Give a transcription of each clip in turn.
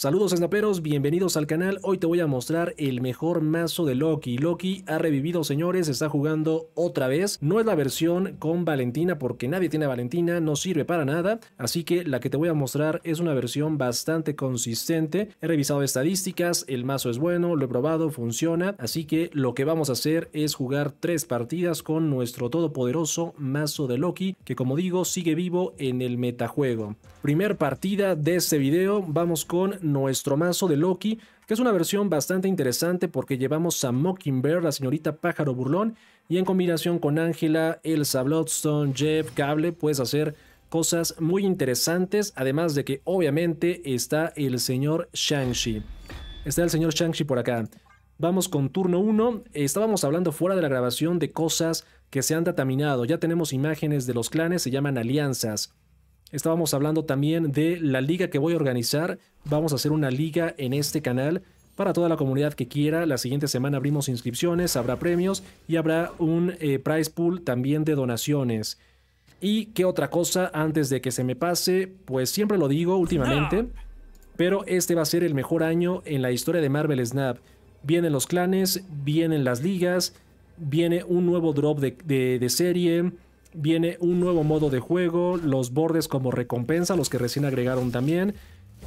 Saludos snaperos, bienvenidos al canal, hoy te voy a mostrar el mejor mazo de Loki. Loki ha revivido señores, está jugando otra vez, no es la versión con Valentina porque nadie tiene Valentina, no sirve para nada, así que la que te voy a mostrar es una versión bastante consistente, he revisado estadísticas, el mazo es bueno, lo he probado, funciona, así que lo que vamos a hacer es jugar tres partidas con nuestro todopoderoso mazo de Loki, que como digo sigue vivo en el metajuego. Primer partida de este video, vamos con nuestro mazo de Loki, que es una versión bastante interesante porque llevamos a Mockingbird, la señorita pájaro burlón, y en combinación con Ángela, Elsa Bloodstone, Jeff, Cable, puedes hacer cosas muy interesantes, además de que obviamente está el señor Shang-Chi. Está el señor Shang-Chi por acá. Vamos con turno 1. Estábamos hablando fuera de la grabación de cosas que se han dataminado. Ya tenemos imágenes de los clanes, se llaman alianzas. Estábamos hablando también de la liga que voy a organizar. Vamos a hacer una liga en este canal para toda la comunidad que quiera. La siguiente semana abrimos inscripciones, habrá premios y habrá un eh, prize pool también de donaciones. Y qué otra cosa antes de que se me pase, pues siempre lo digo últimamente, pero este va a ser el mejor año en la historia de Marvel Snap. Vienen los clanes, vienen las ligas, viene un nuevo drop de serie Viene un nuevo modo de juego, los bordes como recompensa, los que recién agregaron también,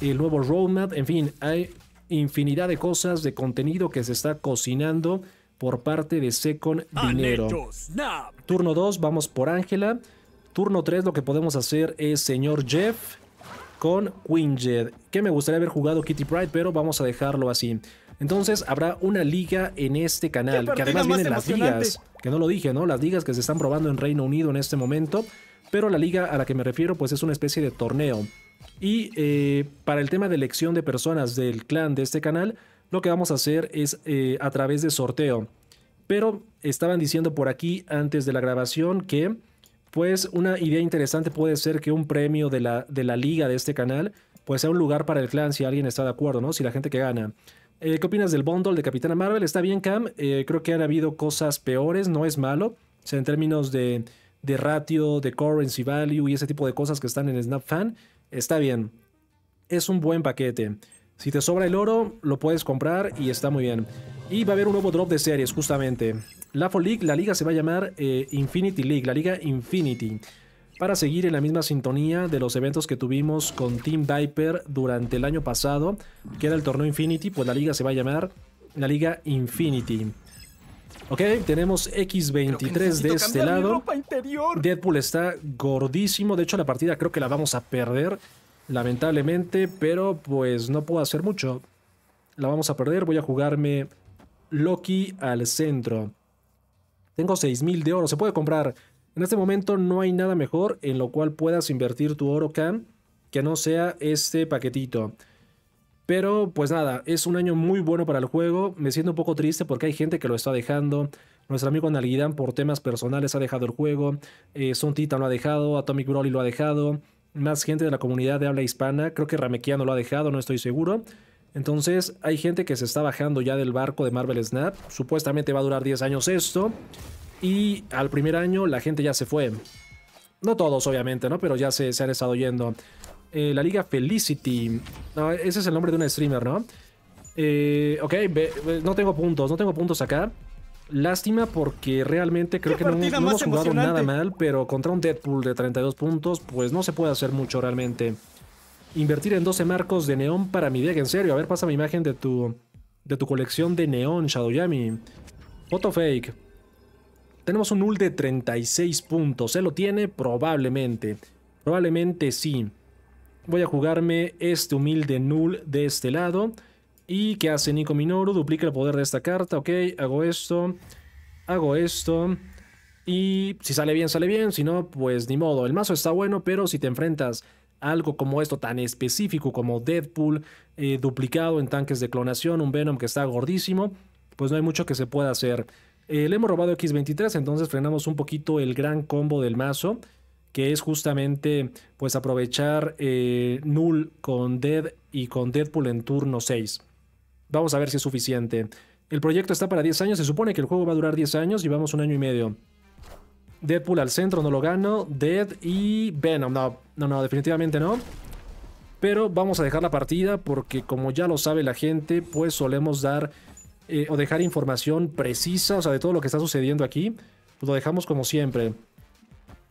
el nuevo roadmap, en fin, hay infinidad de cosas, de contenido que se está cocinando por parte de Second Dinero. Turno 2, vamos por Ángela. Turno 3, lo que podemos hacer es señor Jeff con Quinjet, que me gustaría haber jugado Kitty Pride, pero vamos a dejarlo así. Entonces habrá una liga en este canal, que además vienen las ligas, que no lo dije, ¿no? Las ligas que se están probando en Reino Unido en este momento, pero la liga a la que me refiero pues es una especie de torneo. Y eh, para el tema de elección de personas del clan de este canal, lo que vamos a hacer es eh, a través de sorteo. Pero estaban diciendo por aquí antes de la grabación que pues una idea interesante puede ser que un premio de la, de la liga de este canal pues sea un lugar para el clan si alguien está de acuerdo, ¿no? Si la gente que gana. Eh, ¿Qué opinas del bundle de Capitana Marvel? Está bien, Cam. Eh, creo que han habido cosas peores, no es malo. O sea, en términos de, ratio, de currency value y ese tipo de cosas que están en Snap está bien. Es un buen paquete. Si te sobra el oro, lo puedes comprar y está muy bien. Y va a haber un nuevo drop de series, justamente. La League, la liga se va a llamar eh, Infinity League, la liga Infinity para seguir en la misma sintonía de los eventos que tuvimos con Team Viper durante el año pasado, que era el torneo Infinity, pues la liga se va a llamar la liga Infinity. Ok, tenemos X23 de este lado. Deadpool está gordísimo, de hecho la partida creo que la vamos a perder, lamentablemente, pero pues no puedo hacer mucho. La vamos a perder, voy a jugarme Loki al centro. Tengo 6.000 de oro, se puede comprar en este momento no hay nada mejor en lo cual puedas invertir tu oro can que no sea este paquetito. Pero pues nada, es un año muy bueno para el juego. Me siento un poco triste porque hay gente que lo está dejando. Nuestro amigo Nalguidán por temas personales ha dejado el juego. Eh, Son Titan lo ha dejado, Atomic Broly lo ha dejado. Más gente de la comunidad de habla hispana. Creo que Ramequiano lo ha dejado, no estoy seguro. Entonces hay gente que se está bajando ya del barco de Marvel Snap. Supuestamente va a durar 10 años esto. Y al primer año la gente ya se fue. No todos, obviamente, ¿no? Pero ya se, se han estado yendo. Eh, la Liga Felicity. ese es el nombre de un streamer, ¿no? Eh, ok, no tengo puntos, no tengo puntos acá. Lástima porque realmente creo que no, hemos jugado nada mal, pero contra un Deadpool de 32 puntos, pues no se puede hacer mucho realmente. Invertir en 12 marcos de neón para mi deck, en serio. A ver, pasa mi imagen de tu, de tu colección de neón, Yami. foto fake. Tenemos un null de 36 puntos. ¿Se lo tiene? Probablemente. Probablemente sí. Voy a jugarme este humilde null de este lado. ¿Y qué hace Nico Minoru? Duplica el poder de esta carta. Ok, hago esto. Hago esto. Y si sale bien, sale bien. Si no, pues ni modo. El mazo está bueno, pero si te enfrentas a algo como esto tan específico como Deadpool, eh, duplicado en tanques de clonación, un Venom que está gordísimo, pues no hay mucho que se pueda hacer. Eh, le hemos robado X23, entonces frenamos un poquito el gran combo del mazo, que es justamente pues aprovechar eh, Null con Dead y con Deadpool en turno 6. Vamos a ver si es suficiente. El proyecto está para 10 años, se supone que el juego va a durar 10 años, llevamos un año y medio. Deadpool al centro, no lo gano. Dead y Venom, no, no, no, definitivamente no. Pero vamos a dejar la partida porque como ya lo sabe la gente, pues solemos dar eh, o dejar información precisa, o sea, de todo lo que está sucediendo aquí, pues lo dejamos como siempre.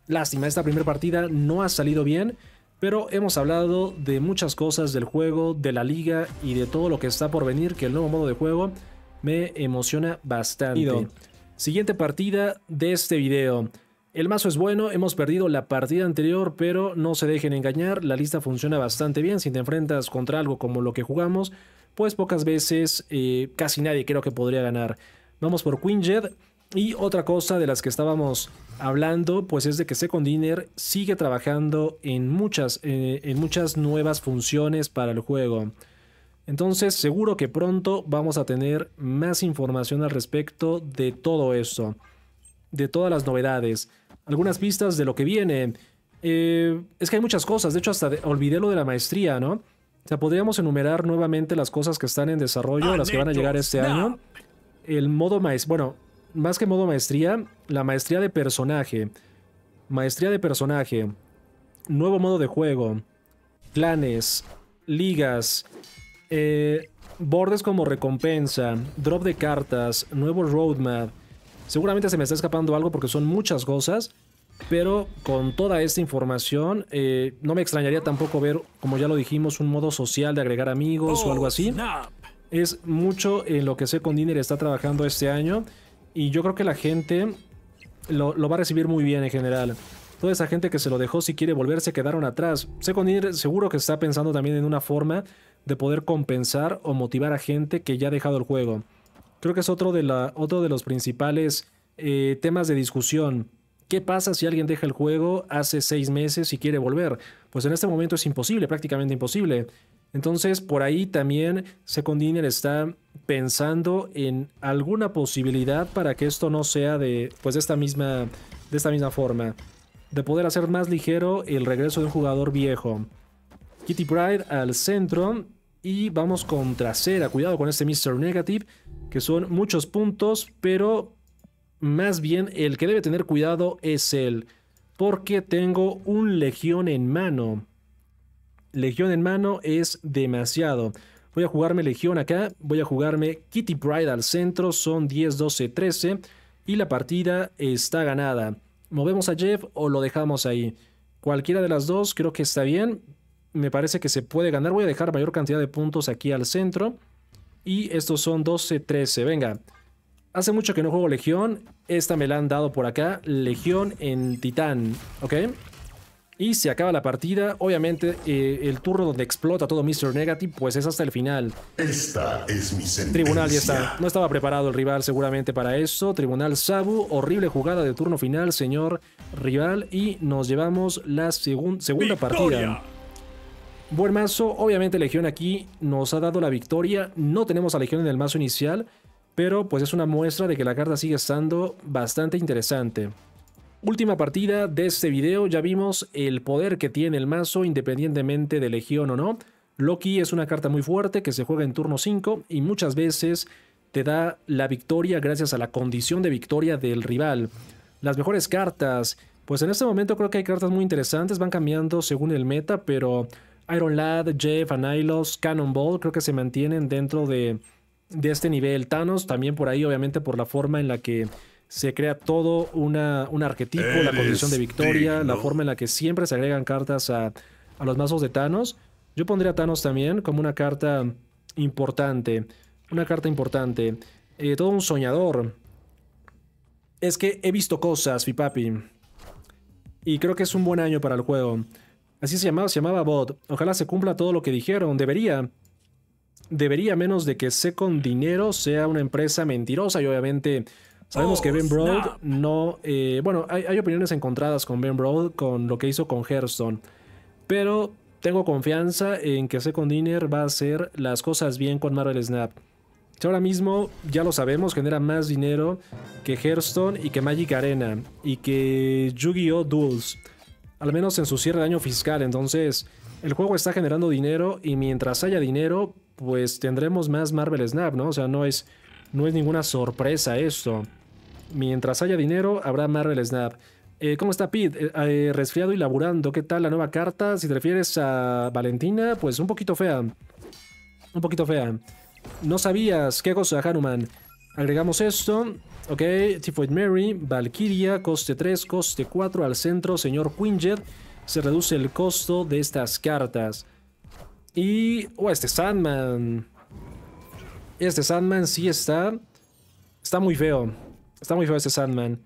Lástima, esta primera partida no ha salido bien, pero hemos hablado de muchas cosas del juego, de la liga y de todo lo que está por venir, que el nuevo modo de juego me emociona bastante. Siguiente partida de este video. El mazo es bueno, hemos perdido la partida anterior, pero no se dejen engañar, la lista funciona bastante bien, si te enfrentas contra algo como lo que jugamos, pues pocas veces eh, casi nadie creo que podría ganar. Vamos por Queen Y otra cosa de las que estábamos hablando, pues es de que Second Dinner sigue trabajando en muchas, eh, en muchas nuevas funciones para el juego. Entonces seguro que pronto vamos a tener más información al respecto de todo esto, de todas las novedades, algunas pistas de lo que viene. Eh, es que hay muchas cosas, de hecho hasta olvidé lo de la maestría, ¿no? O sea, podríamos enumerar nuevamente las cosas que están en desarrollo, las que van a llegar este año. El modo maestría, bueno, más que modo maestría, la maestría de personaje. Maestría de personaje. Nuevo modo de juego. Clanes. Ligas. Eh, bordes como recompensa. Drop de cartas. Nuevo roadmap. Seguramente se me está escapando algo porque son muchas cosas. Pero con toda esta información, eh, no me extrañaría tampoco ver, como ya lo dijimos, un modo social de agregar amigos o algo oh, así. Es mucho en lo que Second Dinner está trabajando este año y yo creo que la gente lo, va a recibir muy bien en general. Toda esa gente que se lo dejó, si quiere volver, se quedaron atrás. Second Dinner seguro que está pensando también en una forma de poder compensar o motivar a gente que ya ha dejado el juego. Creo que es otro de, la, otro de los principales eh, temas de discusión ¿Qué pasa si alguien deja el juego hace seis meses y quiere volver? Pues en este momento es imposible, prácticamente imposible. Entonces, por ahí también Second Dinner está pensando en alguna posibilidad para que esto no sea de, pues esta misma, de esta misma forma. De poder hacer más ligero el regreso de un jugador viejo. Kitty Pride al centro. Y vamos con trasera. Cuidado con este Mr. Negative. Que son muchos puntos. Pero más bien, el que debe tener cuidado es él. Porque tengo un legión en mano. Legión en mano es demasiado. Voy a jugarme Legión acá. Voy a jugarme Kitty Pride al centro. Son 10, 12, 13. Y la partida está ganada. ¿Movemos a Jeff o lo dejamos ahí? Cualquiera de las dos creo que está bien. Me parece que se puede ganar. Voy a dejar mayor cantidad de puntos aquí al centro. Y estos son 12, 13. Venga. Hace mucho que no juego Legión. Esta me la han dado por acá. Legión en Titán. ¿Ok? Y se acaba la partida. Obviamente, eh, el turno donde explota todo Mr. Negative, pues es hasta el final. Esta es mi sentencia. Tribunal ya está. No estaba preparado el rival seguramente para eso. Tribunal Sabu, horrible jugada de turno final, señor rival. Y nos llevamos la segunda partida. Buen mazo. Obviamente, Legión aquí nos ha dado la victoria. No tenemos a Legión en el mazo inicial pero pues es una muestra de que la carta sigue estando bastante interesante. Última partida de este video, ya vimos el poder que tiene el mazo independientemente de legión o no. Loki es una carta muy fuerte que se juega en turno 5 y muchas veces te da la victoria gracias a la condición de victoria del rival. Las mejores cartas, pues en este momento creo que hay cartas muy interesantes, van cambiando según el meta, pero Iron Lad, Jeff, Anilos, Cannonball creo que se mantienen dentro de de este nivel. Thanos también por ahí, obviamente, por la forma en la que se crea todo una, un arquetipo, la condición de victoria, la forma en la que siempre se agregan cartas a, los mazos de Thanos. Yo pondría a Thanos también como una carta importante. Una carta importante. Eh, todo un soñador. Es que he visto cosas, Fipapi. Y creo que es un buen año para el juego. Así se llamaba, se llamaba Bot. Ojalá se cumpla todo lo que dijeron. Debería debería, menos de que Second Dinero sea una empresa mentirosa y obviamente... Sabemos que Ben oh, Broad no... Eh, bueno, hay, opiniones encontradas con Ben Broad con lo que hizo con Hearthstone. Pero tengo confianza en que Second Dinner va a hacer las cosas bien con Marvel Snap. Ahora mismo, ya lo sabemos, genera más dinero que Hearthstone y que Magic Arena. Y que Yu-Gi-Oh! Duels. Al menos en su cierre de año fiscal. Entonces, el juego está generando dinero y mientras haya dinero, pues tendremos más Marvel Snap, ¿no? O sea, no es, no es ninguna sorpresa esto. Mientras haya dinero, habrá Marvel Snap. Eh, ¿Cómo está Pete? Eh, eh, resfriado y laburando. ¿Qué tal la nueva carta? Si te refieres a Valentina, pues un poquito fea. Un poquito fea. No sabías. ¿Qué cosa, Hanuman? Agregamos esto. Ok, Tifoid Mary, Valkyria, coste 3, coste 4 al centro, señor Quinjet. Se reduce el costo de estas cartas. Y... Oh, este Sandman. Este Sandman sí está... Está muy feo. Está muy feo este Sandman.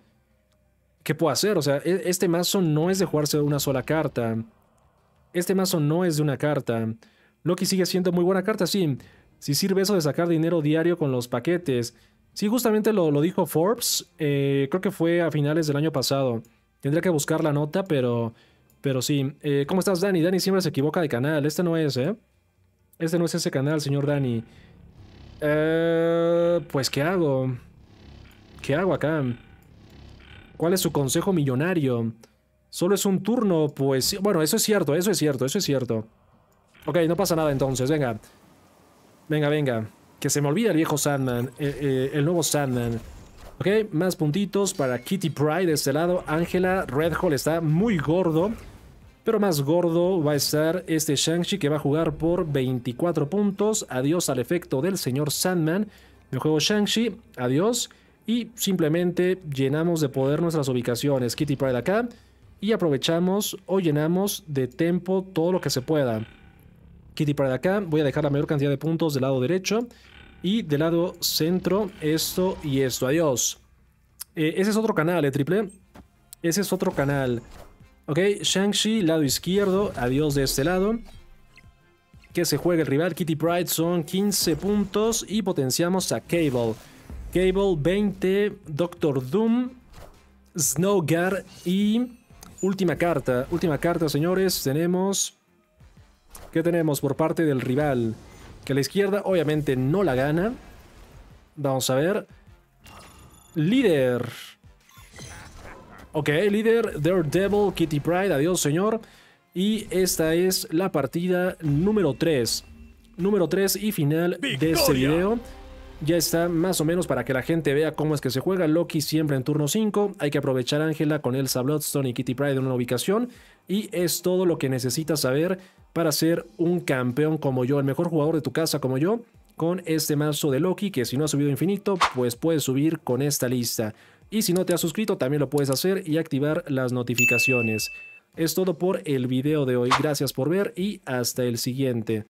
¿Qué puedo hacer? O sea, e, este mazo no es de jugarse una sola carta. Este mazo no es de una carta. Loki sigue siendo muy buena carta, sí. Si sirve eso de sacar dinero diario con los paquetes. Sí, justamente lo, lo dijo Forbes. Eh, creo que fue a finales del año pasado. Tendría que buscar la nota, pero... Pero sí, eh, ¿cómo estás, Dani? Dani siempre se equivoca de canal. Este no es, ¿eh? Este no es ese canal, señor Dani. Eh, pues, ¿qué hago? ¿Qué hago acá? ¿Cuál es su consejo millonario? Solo es un turno, pues... Bueno, eso es cierto, eso es cierto, eso es cierto. Ok, no pasa nada entonces, venga. Venga, venga. Que se me olvida el viejo Sandman, eh, el nuevo Sandman. Ok, más puntitos para Kitty Pride de este lado. Ángela Redhall está muy gordo. Pero más gordo va a estar este Shang-Chi que va a jugar por 24 puntos. Adiós al efecto del señor Sandman. Me juego Shang-Chi, adiós. Y simplemente llenamos de poder nuestras ubicaciones. Kitty Pride acá. Y aprovechamos o llenamos de tempo todo lo que se pueda. Kitty Pride acá. Voy a dejar la mayor cantidad de puntos del lado derecho. Y del lado centro, esto y esto. Adiós. Eh, ese es otro canal, ¿eh, triple? Ese es otro canal. Ok, Shang-Chi, lado izquierdo, adiós de este lado. Que se juega el rival, Kitty Pride son 15 puntos y potenciamos a Cable. Cable 20, Doctor Doom, Snowgar y última carta. Última carta, señores, tenemos... ¿Qué tenemos por parte del rival? Que la izquierda obviamente no la gana. Vamos a ver. Líder. Ok, líder, Daredevil, Kitty Pride, adiós señor. Y esta es la partida número 3. Número 3 y final de este video. Ya está más o menos para que la gente vea cómo es que se juega. Loki siempre en turno 5. Hay que aprovechar Ángela con Elsa Bloodstone y Kitty Pride en una ubicación. Y es todo lo que necesitas saber para ser un campeón como yo. El mejor jugador de tu casa como yo. Con este mazo de Loki que si no ha subido infinito, pues puedes subir con esta lista. Y si no te has suscrito, también lo puedes hacer y activar las notificaciones. Es todo por el video de hoy. Gracias por ver y hasta el siguiente.